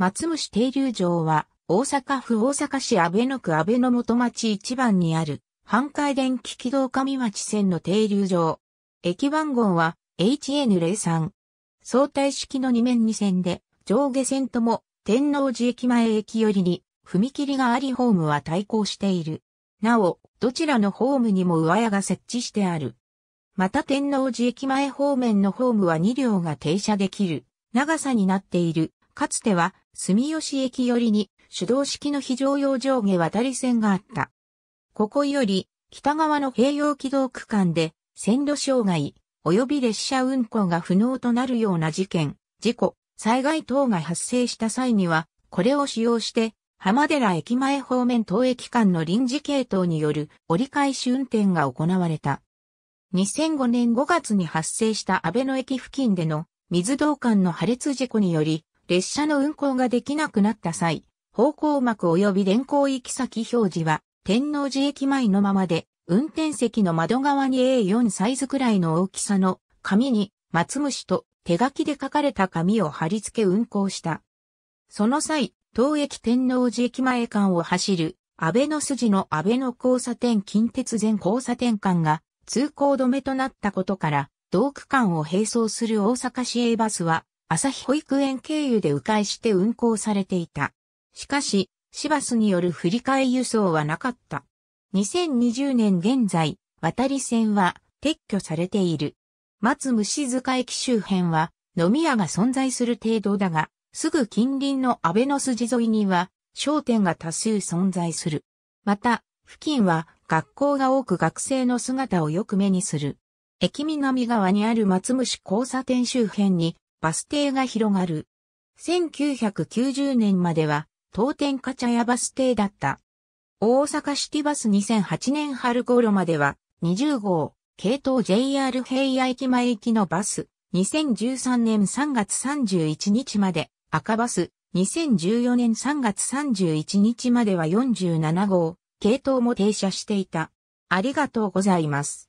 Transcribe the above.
松虫停留場は、大阪府大阪市安倍野区安倍野元町一番にある、半海電気軌道上町線の停留場。駅番号は HN03。相対式の2面2線で、上下線とも天王寺駅前駅寄りに、踏切がありホームは対抗している。なお、どちらのホームにも上屋が設置してある。また天王寺駅前方面のホームは2両が停車できる長さになっている。かつては住吉駅寄りに手動式の非常用上下渡り線があった。ここより北側の併用軌道区間で線路障害及び列車運行が不能となるような事件、事故、災害等が発生した際にはこれを使用して浜寺駅前方面等駅間の臨時系統による折り返し運転が行われた。2005年5月に発生した安倍野駅付近での水道管の破裂事故により、列車の運行ができなくなった際、方向幕及び電光行き先表示は、天王寺駅前のままで、運転席の窓側に A4 サイズくらいの大きさの紙に、松虫と手書きで書かれた紙を貼り付け運行した。その際、東駅天王寺駅前間を走る、安倍の筋の安倍の交差点近鉄前交差点間が通行止めとなったことから、同区間を並走する大阪市営バスは、朝日保育園経由で迂回して運行されていた。しかし、市バスによる振り替え輸送はなかった。2020年現在、渡り線は撤去されている。松虫塚駅周辺は飲み屋が存在する程度だが、すぐ近隣の安倍の筋沿いには商店が多数存在する。また、付近は学校が多く学生の姿をよく目にする。駅南側にある松虫交差点周辺にバス停が広がる。1990年までは、当店カチャヤバス停だった。大阪シティバス2008年春頃までは、20号、系統 JR 平野駅前行きのバス、2013年3月31日まで、赤バス、2014年3月31日までは47号、系統も停車していた。ありがとうございます。